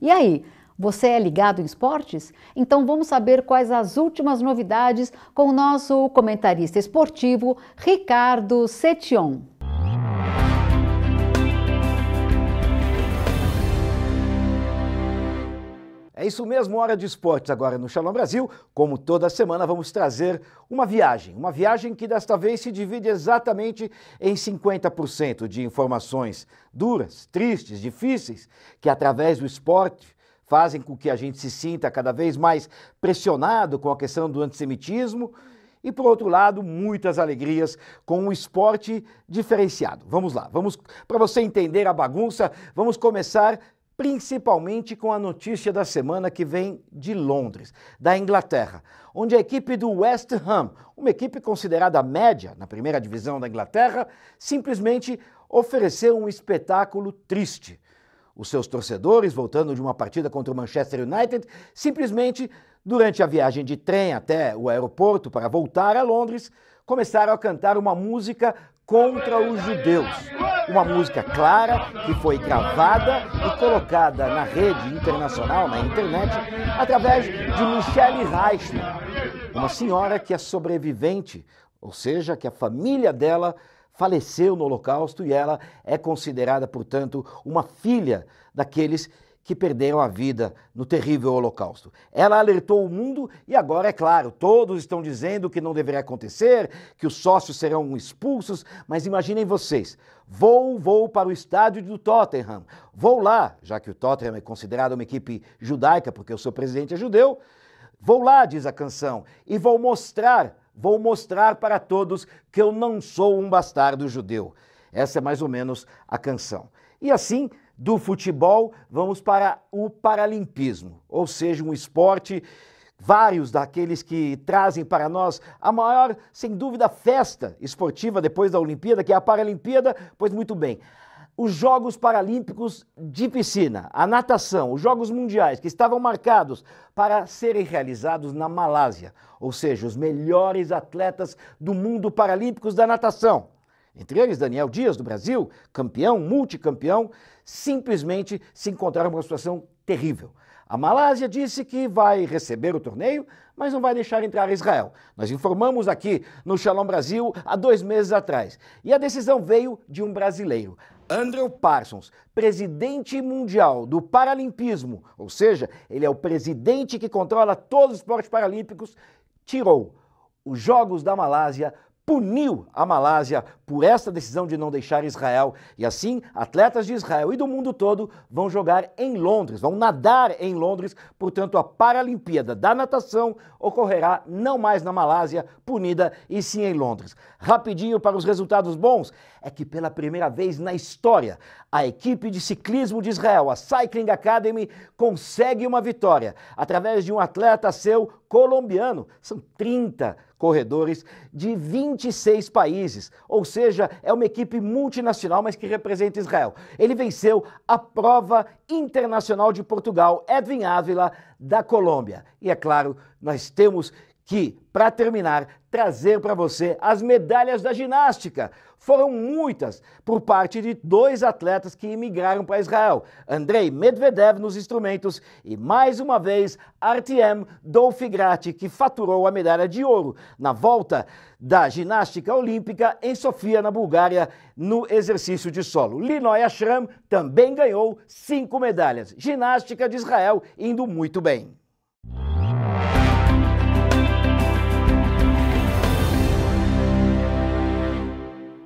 E aí, você é ligado em esportes? Então vamos saber quais as últimas novidades com o nosso comentarista esportivo Ricardo Setion. É isso mesmo, Hora de Esportes agora no Shalom Brasil. Como toda semana, vamos trazer uma viagem. Uma viagem que desta vez se divide exatamente em 50% de informações duras, tristes, difíceis, que através do esporte fazem com que a gente se sinta cada vez mais pressionado com a questão do antissemitismo. E por outro lado, muitas alegrias com um esporte diferenciado. Vamos lá, vamos para você entender a bagunça, vamos começar principalmente com a notícia da semana que vem de Londres, da Inglaterra, onde a equipe do West Ham, uma equipe considerada média na primeira divisão da Inglaterra, simplesmente ofereceu um espetáculo triste. Os seus torcedores, voltando de uma partida contra o Manchester United, simplesmente, durante a viagem de trem até o aeroporto para voltar a Londres, começaram a cantar uma música contra os judeus uma música clara que foi gravada e colocada na rede internacional, na internet, através de Michelle Reichmann, uma senhora que é sobrevivente, ou seja, que a família dela faleceu no Holocausto e ela é considerada, portanto, uma filha daqueles que que perderam a vida no terrível Holocausto. Ela alertou o mundo e agora, é claro, todos estão dizendo que não deveria acontecer, que os sócios serão expulsos, mas imaginem vocês. Vou, vou para o estádio do Tottenham. Vou lá, já que o Tottenham é considerado uma equipe judaica, porque o seu presidente é judeu. Vou lá, diz a canção, e vou mostrar, vou mostrar para todos que eu não sou um bastardo judeu. Essa é mais ou menos a canção. E assim, do futebol, vamos para o paralimpismo, ou seja, um esporte vários daqueles que trazem para nós a maior, sem dúvida, festa esportiva depois da Olimpíada, que é a Paralimpíada, pois muito bem. Os Jogos Paralímpicos de piscina, a natação, os Jogos Mundiais, que estavam marcados para serem realizados na Malásia, ou seja, os melhores atletas do mundo paralímpicos da natação entre eles Daniel Dias, do Brasil, campeão, multicampeão, simplesmente se encontraram numa situação terrível. A Malásia disse que vai receber o torneio, mas não vai deixar entrar Israel. Nós informamos aqui no Shalom Brasil há dois meses atrás. E a decisão veio de um brasileiro. Andrew Parsons, presidente mundial do Paralimpismo, ou seja, ele é o presidente que controla todos os esportes paralímpicos, tirou os Jogos da Malásia puniu a Malásia por esta decisão de não deixar Israel. E assim, atletas de Israel e do mundo todo vão jogar em Londres, vão nadar em Londres. Portanto, a Paralimpíada da natação ocorrerá não mais na Malásia, punida, e sim em Londres. Rapidinho para os resultados bons, é que pela primeira vez na história, a equipe de ciclismo de Israel, a Cycling Academy, consegue uma vitória através de um atleta seu, colombiano. São 30 corredores de 26 países, ou seja, é uma equipe multinacional, mas que representa Israel. Ele venceu a prova internacional de Portugal, Edwin Ávila, da Colômbia. E é claro, nós temos que, para terminar, trazer para você as medalhas da ginástica. Foram muitas por parte de dois atletas que emigraram para Israel: Andrei Medvedev nos instrumentos e, mais uma vez, Artem Dolfigrati, que faturou a medalha de ouro na volta da ginástica olímpica em Sofia, na Bulgária, no exercício de solo. Linoy Ashram também ganhou cinco medalhas. Ginástica de Israel indo muito bem.